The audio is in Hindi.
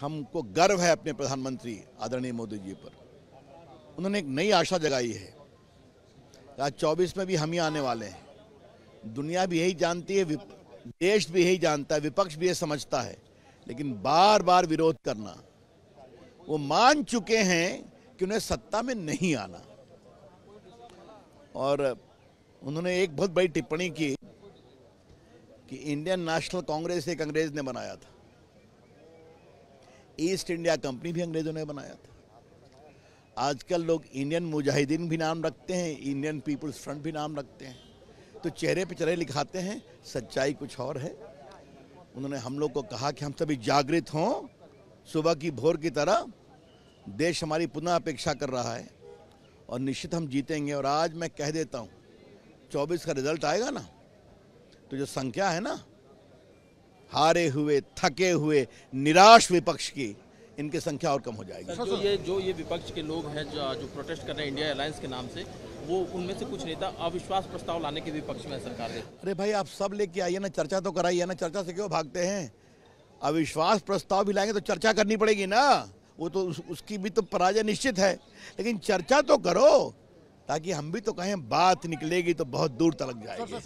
हमको गर्व है अपने प्रधानमंत्री आदरणीय मोदी जी पर उन्होंने एक नई आशा जगाई है आज चौबीस में भी हम ही आने वाले हैं दुनिया भी यही जानती है देश भी यही जानता है विपक्ष भी ये समझता है लेकिन बार बार विरोध करना वो मान चुके हैं कि उन्हें सत्ता में नहीं आना और उन्होंने एक बहुत बड़ी टिप्पणी की कि इंडियन नेशनल कांग्रेस एक अंग्रेज ने बनाया था ईस्ट इंडिया कंपनी भी अंग्रेज़ों ने बनाया था आजकल लोग इंडियन मुजाहिदीन भी नाम रखते हैं इंडियन पीपल्स फ्रंट भी नाम रखते हैं तो चेहरे पे चेहरे लिखाते हैं सच्चाई कुछ और है उन्होंने हम लोग को कहा कि हम सभी जागृत हों सुबह की भोर की तरह देश हमारी पुनः अपेक्षा कर रहा है और निश्चित हम जीतेंगे और आज मैं कह देता हूँ चौबीस का रिजल्ट आएगा ना तो जो संख्या है ना हारे हुए थके हुए निराश विपक्ष की इनकी संख्या और कम हो जाएगी जो ये जो ये विपक्ष के लोग हैं जो, जो प्रोटेस्ट कर रहे हैं इंडिया अलायंस के नाम से वो उनमें से कुछ नेता अविश्वास प्रस्ताव लाने के विपक्ष में सरकार है अरे भाई आप सब लेके आइए ना चर्चा तो कराइए ना चर्चा से क्यों भागते हैं अविश्वास प्रस्ताव भी लाएंगे तो चर्चा करनी पड़ेगी ना वो तो उस, उसकी भी तो पराजय निश्चित है लेकिन चर्चा तो करो ताकि हम भी तो कहें बात निकलेगी तो बहुत दूर तक जाएगी